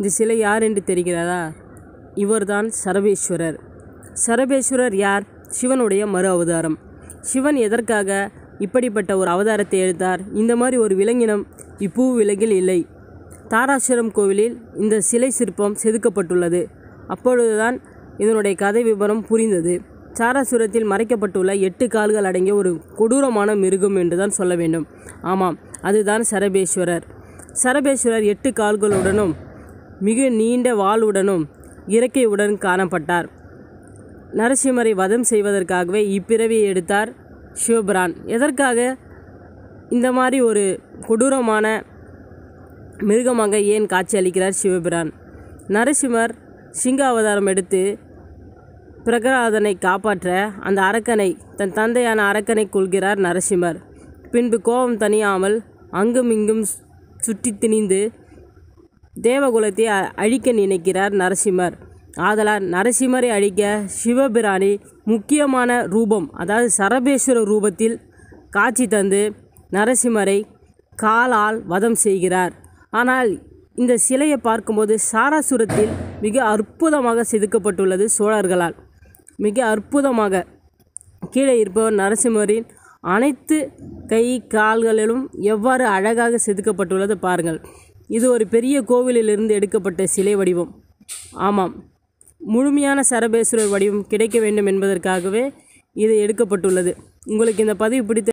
இந்த சிலை யார் என்று தெரிகிறதா இவர்தான் சரபேஸ்வரர் சரபேஸ்வரர் யார் சிவனுடைய மறு அவதாரம் சிவன் எதற்காக இப்படிப்பட்ட ஒரு அவதாரத்தை எடுத்தார் இந்த மாதிரி ஒரு விலங்கினம் இப்பூ விலங்கில் இல்லை தாராசுரம் கோவிலில் இந்த சிலை சிற்பம் செதுக்கப்பட்டுள்ளது அப்பொழுதுதான் இதனுடைய கதை விவரம் புரிந்தது சாராசுரத்தில் மறைக்கப்பட்டுள்ள எட்டு கால்கள் அடங்கிய ஒரு கொடூரமான மிருகம் என்று தான் சொல்ல வேண்டும் ஆமாம் அதுதான் சரபேஸ்வரர் சரபேஸ்வரர் எட்டு கால்களுடனும் மிக நீண்ட வாளுடனும் இறக்கையுடன் காணப்பட்டார் நரசிம்மரை வதம் செய்வதற்காகவே இப்பிறவியை எடுத்தார் சிவபிரான் எதற்காக இந்த மாதிரி ஒரு கொடூரமான மிருகமாக ஏன் காட்சியளிக்கிறார் சிவபிரான் நரசிம்மர் சிங்க அவதாரம் எடுத்து பிரகராதனை காப்பாற்ற அந்த அரக்கனை தன் தந்தையான அரக்கனை கொள்கிறார் நரசிம்மர் பின்பு கோபம் தணியாமல் அங்கும் இங்கும் சுற்றி திணிந்து தேவகுலத்தை அழிக்க நினைக்கிறார் நரசிம்மர் ஆதலால் நரசிம்மரை அழிக்க சிவபிராணி முக்கியமான ரூபம் அதாவது சரபேஸ்வர ரூபத்தில் காட்சி தந்து நரசிம்மரை காலால் வதம் செய்கிறார் ஆனால் இந்த சிலையை பார்க்கும்போது சாராசுரத்தில் மிக அற்புதமாக செதுக்கப்பட்டுள்ளது சோழர்களால் மிக அற்புதமாக கீழே இருப்பவர் நரசிம்மரின் அனைத்து கை கால்களிலும் எவ்வாறு அழகாக செதுக்கப்பட்டுள்ளது பாருங்கள் இது ஒரு பெரிய கோவிலிலிருந்து எடுக்கப்பட்ட சிலை வடிவம் ஆமாம் முழுமையான சரபேஸ்வரர் வடிவம் கிடைக்க வேண்டும் என்பதற்காகவே இது எடுக்கப்பட்டுள்ளது உங்களுக்கு இந்த பதிவு பிடித்த